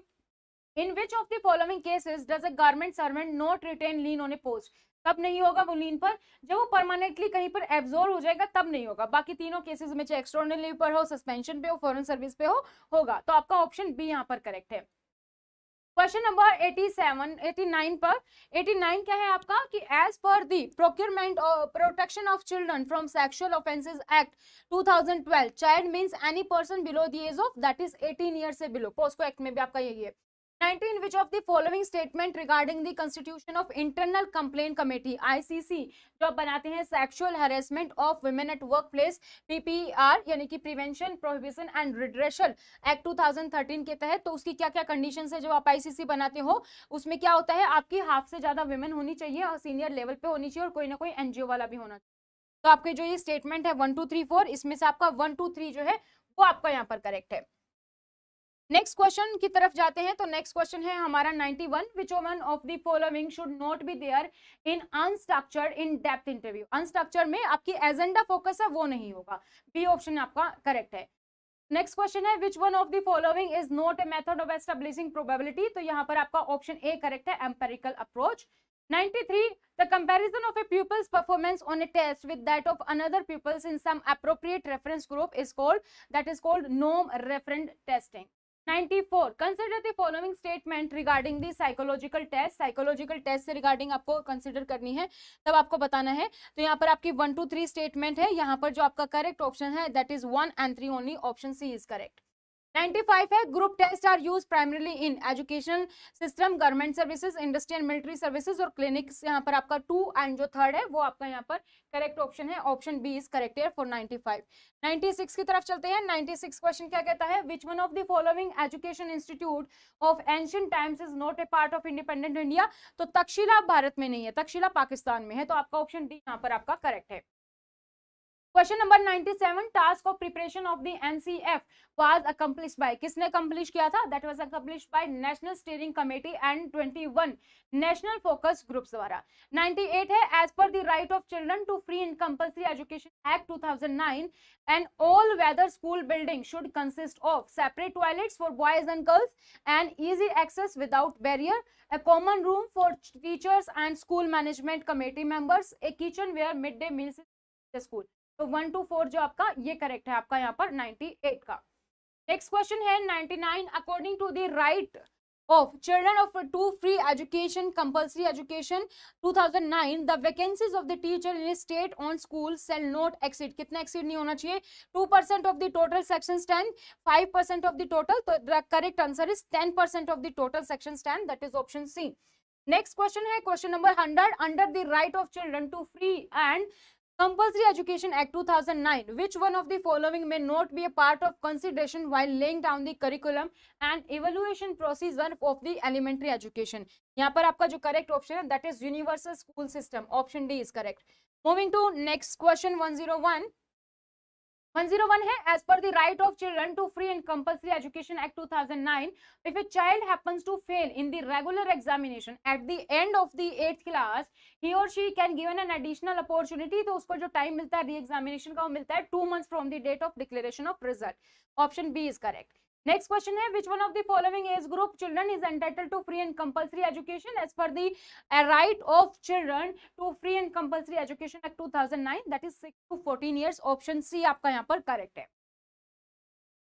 in which of the following cases does a government servant not retain lien on a post तब नहीं होगा वो लीन पर जब वो परमानेंटली कहीं पर एब्जॉर्व हो जाएगा तब नहीं होगा बाकी तीनों केसेस में चाहे एक्सटर्नल लीव पर हो सस्पेंशन पे हो फॉरन सर्विस पे हो होगा तो आपका ऑप्शन बी यहाँ पर करेक्ट है क्वेश्चन नंबर 87 89 पर 89 क्या है आपका कि as per the procurement protection of children from sexual offences act 2012 child means any person below the age of that is 18 year से बिलो पोस्को एक्ट में भी आपका यही है 19 which of the following statement regarding the constitution of internal complaint committee icc jo banate hain sexual harassment of women at workplace ppr yani ki prevention prohibition and redressal act 2013 ke तहत तो उसकी क्या क्या condition है जब आप ICC बनाते हो उसमें क्या होता है आपकी हाफ से ज्यादा वुमेन होनी चाहिए और सीनियर लेवल पे होनी चाहिए और कोई ना कोई एनजीओ वाला भी होना चाहिए तो आपके जो ये स्टेटमेंट है वन टू थ्री फोर इसमें से आपका वन टू थ्री जो है वो आपका यहाँ पर करेक्ट है नेक्स्ट क्वेश्चन की तरफ जाते हैं तो नेक्स्ट क्वेश्चन है हमारा 91 one which one of the following should not be there in unstructured in depth interview unstructured में आपकी एजेंडा फोकस है वो नहीं होगा बी ऑप्शन आपका करेक्ट है नेक्स्ट क्वेश्चन है which one of the following is not a method of establishing probability तो यहाँ पर आपका ऑप्शन ए करेक्ट है empirical approach 93 the comparison of a pupil's performance on a test with that of another pupils in some appropriate reference group is called that is called norm referent testing 94 consider the following statement regarding the psychological test psychological test से regarding आपको consider करनी है तब आपको बताना है तो यहाँ पर आपकी वन टू थ्री स्टेटमेंट है यहाँ पर जो आपका करेक्ट ऑप्शन है that is one and three only option C is correct 95 है group test are use primarily in educational system government services industry and military services और क्लिनिक्स यहाँ पर आपका टू एंड जो थर्ड है वो आपका यहाँ पर करेक्ट ऑप्शन है ऑप्शन बी इज करेक्ट है फॉर 95 96 की तरफ चलते हैं 96 क्वेश्चन क्या कहता है which one of the following education institute of ancient times is not a part of independent India तो तक्षशिला भारत में नहीं है तक्षशिला पाकिस्तान में है तो आपका ऑप्शन डी यहाँ पर आपका करेक्ट है question number 97 task of preparation of the NCF was accomplish by किसने अकम्प्लिश किया था that was accomplish by national steering committee and 21 national focus groups द्वारा 98 है as per the right of children to free and compulsory education act 2009 and all weather school building should consist of separate toilets for boys and girls and easy access without barrier a common room for teachers and school management committee members a kitchen where mid day is the school तो one two four जो आपका ये correct है आपका यहाँ पर ninety eight का next question है ninety nine according to the right of children of to free education compulsory education two thousand nine the vacancies of the teacher in state on school shall not exceed कितना exceed नहीं होना चाहिए two percent of the total section tenth five percent of the total तो correct answer is ten percent of the total section tenth that is option C next question है question number hundred under the right of children to free and Compulsory Education Act 2009, which one of the following may not be a part of consideration while laying down the curriculum and evaluation procedure of the elementary education? यहाँ पर आपका correct option है that is universal school system. Option D is correct. Moving to next question 101. 101 है as per the right of children to free and compulsory education act 2009 if a child happens to fail in the regular examination at the end of the eighth class he और she can given an additional opportunity तो उसको जो time मिलता है री का वो मिलता है two months from the date of declaration of result option B is correct next question है which one of the following age group children is entitle to free and compulsory education as per the right of children to free and compulsory education act 2009 that is 6 to 14 years option C आपका यहां पर correct है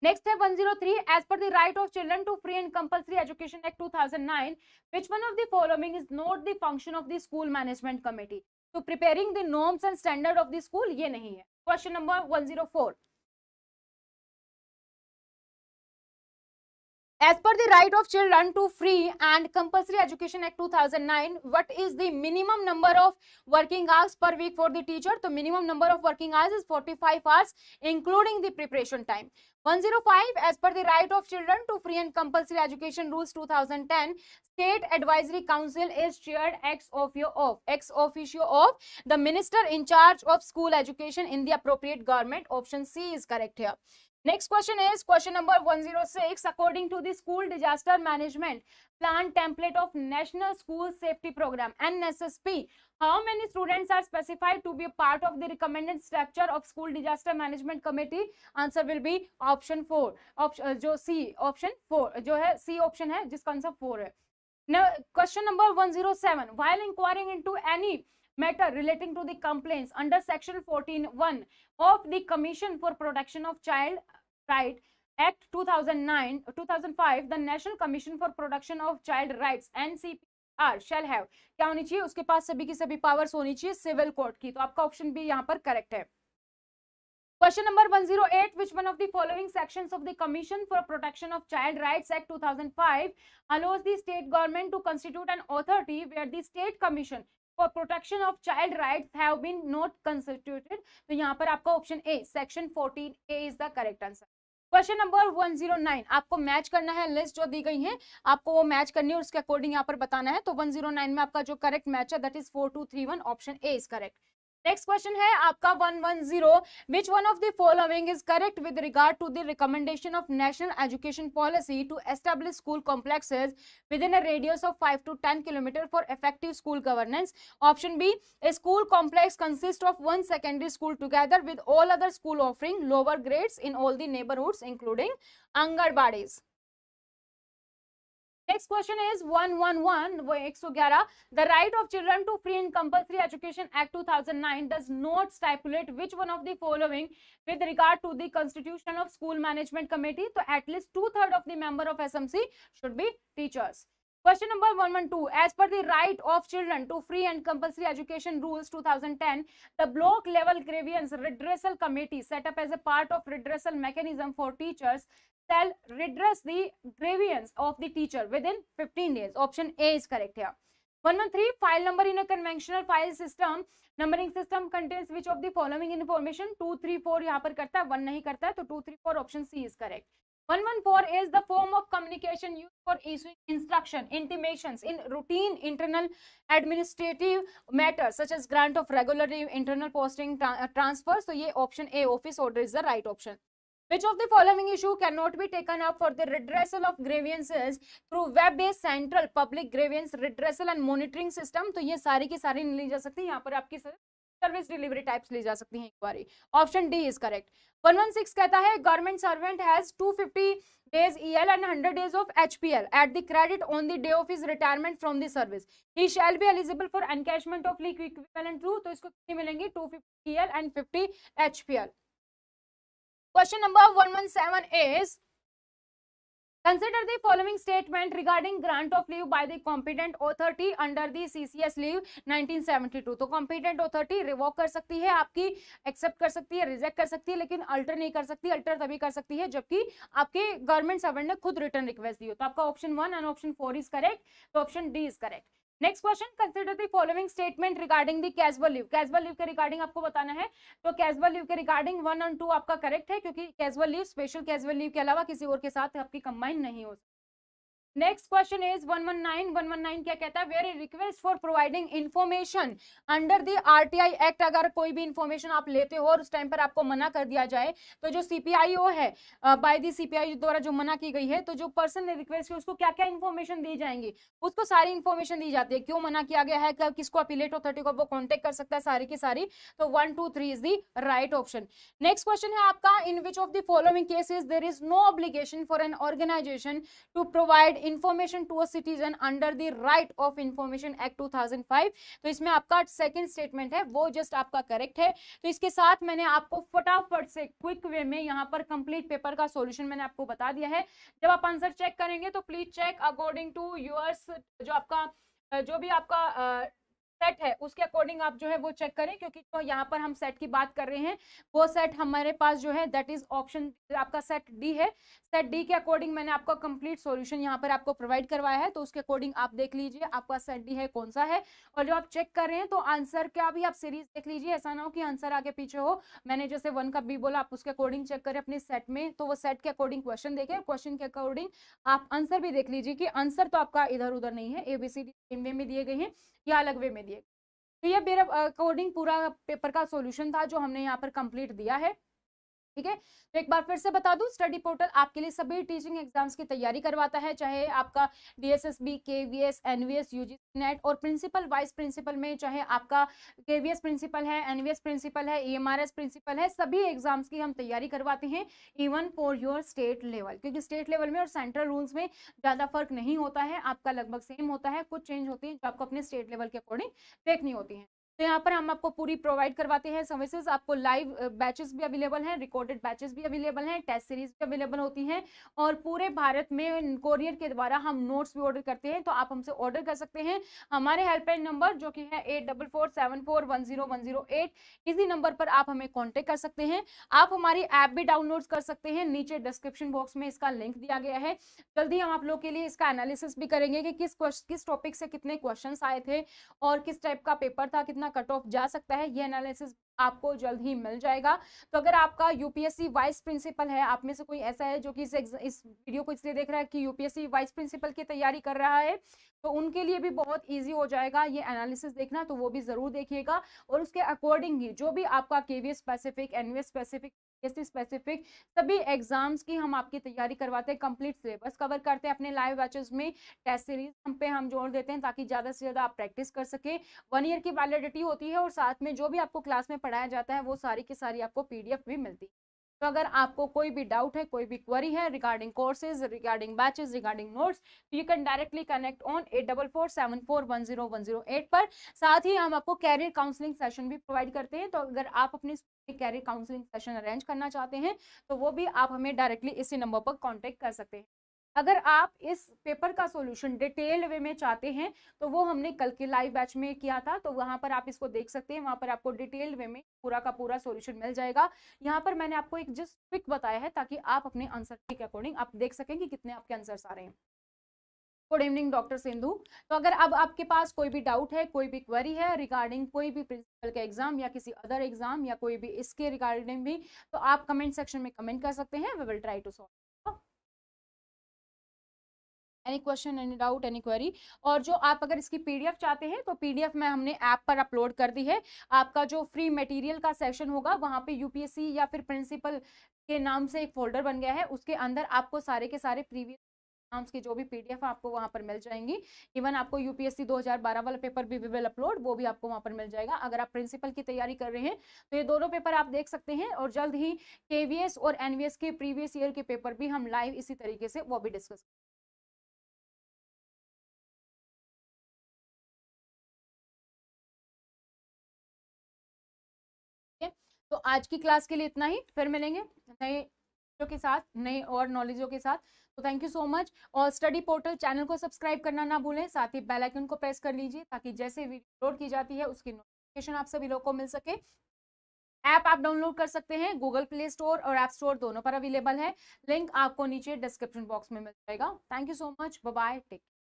next है 103 as per the right of children to free and compulsory education act 2009 which one of the following is not the function of the school management committee to preparing the norms and standard of the school ये नहीं है question number 104 As per the right of children to free and compulsory education act 2009, what is the minimum number of working hours per week for the teacher? The minimum number of working hours is 45 hours including the preparation time. 105 as per the right of children to free and compulsory education rules 2010 state advisory council is chaired ex officio of ex officio of the minister in charge of school education in the appropriate government option c is correct here Next question is question number 106. According to the School Disaster Management Plan Template of National School Safety Program NSSP, how many students are specified to be a part of the recommended structure of School Disaster Management Committee? Answer will be option 4. Option जो C option 4 जो है C option है जिसका answer 4 है. Now question number 107. While inquiring into any matter relating to the complaints under section 14.1 of the commission for protection of child right act 2009 2005 the national commission for protection of child rights ncpr shall have क्या होनी चाहिए उसके पास सभी की सभी powers होनी चाहिए civil court की तो आपका ऑप्शन भी यहां पर करेक्ट है question number 108 which one of the following sections of the commission for protection of child rights act 2005 allows the state government to constitute an authority where the state commission for protection of child right have been not constituted तो यहाँ पर आपका option A section fourteen A is the correct answer question number 109 आपको match करना है list जो दी गई है आपको वो मैच करनी है उसके अकॉर्डिंग यहाँ पर बताना है तो 109 में आपका जो करेक्ट मैच है that is four two three one option A is correct next question है आपका 110 which one of the following is correct with regard to the recommendation of national education policy to establish school complexes within a radius of 5 to 10 kilometre for effective school governance option B school complex consist of one secondary school together with all other school offering lower grades in all the neighbourhoods including anganwadis Next question is 111, The right of children to free and compulsory education act 2009 does not stipulate which one of the following with regard to the constitution of school management committee. So at least two third of the member of SMC should be teachers. Question number 112. As per the right of children to free and compulsory education rules 2010, the block level grievance redressal committee set up as a part of redressal mechanism for teachers shall redress the grievance of the teacher within 15 days. Option A is correct here. 113 file number in a conventional file system numbering system contains which of the following information 2 3 4 par karta hai करता nahi karta hai to 2 3 4 option c is correct 114 is the form of communication used for issuing instruction, intimations in routine internal administrative matters such as grant of regular internal posting tra transfer So, ye option A office order is the right option. Which of the following issue cannot be taken up for the redressal of grievances through web-based central public grievance redressal and monitoring system? तो ये सारी की सारी नहीं ली जा सकती यहाँ पर आपकी सर्विस डिलीवरी टाइप्स ली जा सकती हैं enquiry option D is correct 116 कहता है government servant has 250 days EL and 100 days of HPL at the credit on the day of his retirement from the service. He shall be eligible for encashment of leave equivalent to तो इसको कितनी मिलेंगी 250 EL and 50 HPL. Question number one one seven is consider the following statement regarding grant of leave by the competent authority under the C C S leave nineteen seventy two तो competent authority revoke कर सकती है आपकी accept कर सकती है reject कर सकती है लेकिन अल्टर नहीं कर सकती अल्टर तभी कर सकती है जबकि आपके गवर्नमेंट सर्वेंट ने खुद रिटर्न रिक्वेस्ट दी हो तो आपका option one and option four is correct तो option D is correct next question consider the following statement regarding the casual leave casual leave के रिगार्डिंग आपको बताना है तो कैजुअल लीव के रिगार्डिंग वन एंड टू आपका करेक्ट है क्योंकि casual leave special casual leave के अलावा किसी और के साथ आपकी कंबाइन नहीं हो नेक्स्ट क्वेश्चन इज 119 119 क्या कहता है very request for providing information under the RTI act अगर कोई भी इन्फॉर्मेशन आप लेते हो और उस टाइम पर आपको मना कर दिया जाए तो जो सीपीआईओ है बाय दी सीपीआई द्वारा जो मना की गई है तो जो पर्सन ने रिक्वेस्ट की उसको क्या क्या इन्फॉर्मेशन दी जाएंगी उसको सारी इन्फॉर्मेशन दी जाती है क्यों मना किया गया है कब किसको अपीलेट अथॉरिटी को वो कॉन्टेक्ट कर सकता है सारी की सारी तो one two three is the right option next question है आपका in which of the following cases there is no obligation for an organisation to provide information to a citizen under the right of information act 2005 तो इसमें आपका second statement है वो just आपका correct है तो इसके साथ मैंने आपको फटाफट से क्विक वे में यहाँ पर कंप्लीट पेपर का सोल्यूशन मैंने आपको बता दिया है जब आप आंसर चेक करेंगे तो please check according to yours जो आपका जो भी आपका सेट है उसके अकॉर्डिंग आप जो है वो चेक करें क्योंकि जो तो यहाँ पर हम सेट की बात कर रहे हैं वो सेट हमारे पास जो है दैट इज ऑप्शन आपका सेट डी है सेट डी के अकॉर्डिंग मैंने आपका कंप्लीट सॉल्यूशन यहाँ पर आपको प्रोवाइड करवाया है तो उसके अकॉर्डिंग आप देख लीजिए आपका सेट डी है कौन सा है और जो आप चेक कर रहे हैं तो आंसर क्या भी आप सीरीज देख लीजिए ऐसा ना हो कि आंसर आगे पीछे हो मैंने जैसे वन का बी बोला आप उसके अकॉर्डिंग चेक करें अपने सेट में तो वो सेट के अकॉर्डिंग क्वेश्चन देखें क्वेश्चन के अकॉर्डिंग आप आंसर भी देख लीजिए कि आंसर तो आपका इधर उधर नहीं है एबीसीडी में दिए गए हैं या अलग वे में दिए तो ये मेरा अकॉर्डिंग पूरा पेपर का सॉल्यूशन था जो हमने यहाँ पर कंप्लीट दिया है ठीक है तो एक बार फिर से बता दूं स्टडी पोर्टल आपके लिए सभी टीचिंग एग्जाम्स की तैयारी करवाता है चाहे आपका DSSB KVS NVS UGC NET और प्रिंसिपल वाइस प्रिंसिपल में चाहे आपका केवीएस प्रिंसिपल है एनवीएस प्रिंसिपल है ईएमआरएस e प्रिंसिपल है सभी एग्जाम्स की हम तैयारी करवाते हैं even for your state level क्योंकि स्टेट लेवल में और सेंट्रल रूल्स में ज़्यादा फर्क नहीं होता है आपका लगभग सेम होता है कुछ चेंज होती है जो आपको अपने स्टेट लेवल के अकॉर्डिंग देखनी होती है तो यहाँ पर हम आपको पूरी प्रोवाइड करवाते हैं सर्विसेज आपको लाइव बैचेस भी अवेलेबल हैं रिकॉर्डेड बैचेस भी अवेलेबल हैं टेस्ट सीरीज भी अवेलेबल होती हैं और पूरे भारत में कोरियर के द्वारा हम नोट्स भी ऑर्डर करते हैं तो आप हमसे ऑर्डर कर सकते हैं हमारे हेल्पलाइन नंबर जो कि है eight double four seven four one zero one zero eight इसी नंबर पर आप हमें कॉन्टेक्ट कर सकते हैं आप हमारी ऐप भी डाउनलोड कर सकते हैं नीचे डिस्क्रिप्शन बॉक्स में इसका लिंक दिया गया है जल्दी हम आप लोग के लिए इसका एनालिसिस भी करेंगे कि किस किस टॉपिक से कितने क्वेश्चन आए थे और किस टाइप का पेपर था कितना कितना कट ऑफ जा सकता है ये एनालिसिस आपको जल्द ही मिल जाएगा तो अगर आपका यूपीएससी वाइस प्रिंसिपल है आप में से कोई ऐसा है जो कि इस इस वीडियो को इसलिए देख रहा है कि यूपीएससी वाइस प्रिंसिपल की तैयारी कर रहा है तो उनके लिए भी बहुत इजी हो जाएगा ये एनालिसिस देखना तो वो भी ज़रूर देखिएगा और उसके अकॉर्डिंग ही जो भी आपका KVS specific NVS specific SC specific सभी एग्जाम्स की हम आपकी तैयारी करवाते हैं कंप्लीट सिलेबस कवर करते हैं अपने लाइव बैचेस में टेस्ट सीरीज हम पे हम जोड़ देते हैं ताकि ज़्यादा से ज़्यादा आप प्रैक्टिस कर सके वन ईयर की वैलिडिटी होती है और साथ में जो भी आपको क्लास में पढ़ाया जाता है वो सारी की सारी आपको पी भी मिलती है तो अगर आपको कोई भी डाउट है कोई भी क्वेरी है regarding courses regarding batches regarding notes you can directly connect on at double four seven four one zero one zero eight पर साथ ही हम आपको कैरियर काउंसलिंग सेशन भी प्रोवाइड करते हैं तो अगर आप अपने कैरियर काउंसलिंग सेशन अरेंज करना चाहते हैं तो वो भी आप हमें डायरेक्टली इसी नंबर पर कॉन्टेक्ट कर सकते हैं अगर आप इस पेपर का सॉल्यूशन डिटेल वे में चाहते हैं तो वो हमने कल के लाइव बैच में किया था तो वहाँ पर आप इसको देख सकते हैं वहाँ पर आपको डिटेल वे में पूरा का पूरा सॉल्यूशन मिल जाएगा यहाँ पर मैंने आपको एक जस्ट क्विक बताया है ताकि आप अपने आंसर के अकॉर्डिंग आप देख सकें कि कितने आपके आंसर्स आ रहे हैं गुड इवनिंग डॉक्टर सिंधु तो अगर अब आपके पास कोई भी डाउट है कोई भी क्वेरी है रिगार्डिंग कोई भी प्रिंसिपल का एग्जाम या किसी अदर एग्जाम या कोई भी इसके रिगार्डिंग भी तो आप कमेंट सेक्शन में कमेंट कर सकते हैं we will try to solve any question any doubt any query और जो आप अगर इसकी पीडीएफ चाहते हैं तो पीडीएफ में हमने ऐप पर अपलोड कर दी है आपका जो फ्री मटेरियल का सेशन होगा वहाँ पे यूपीएससी या फिर प्रिंसिपल के नाम से एक फोल्डर बन गया है उसके अंदर आपको सारे के सारे प्रीवियस एग्जाम्स की जो भी पीडीएफ आपको वहाँ पर मिल जाएंगी इवन आपको यूपीएससी 2012 वाला पेपर भी विविल अपलोड वो भी आपको वहाँ पर मिल जाएगा अगर आप प्रिंसिपल की तैयारी कर रहे हैं तो ये दोनों पेपर आप देख सकते हैं और जल्द ही केवीएस और एनवीएस के प्रीवियस ईयर के पेपर भी हम लाइव इसी तरीके से वो भी डिस्कस तो आज की क्लास के लिए इतना ही फिर मिलेंगे नहीं के साथ नई और नॉलेजों के साथ तो थैंक यू सो मच और स्टडी पोर्टल चैनल को सब्सक्राइब करना ना भूलें साथ ही बेल आइकन को प्रेस कर लीजिए ताकि जैसे वीडियो अपलोड की जाती है उसकी नोटिफिकेशन आप सभी लोग को मिल सके ऐप आप डाउनलोड कर सकते हैं गूगल प्ले स्टोर और ऐप स्टोर दोनों पर अवेलेबल है लिंक आपको नीचे डिस्क्रिप्शन बॉक्स में मिल जाएगा thank you so much bye take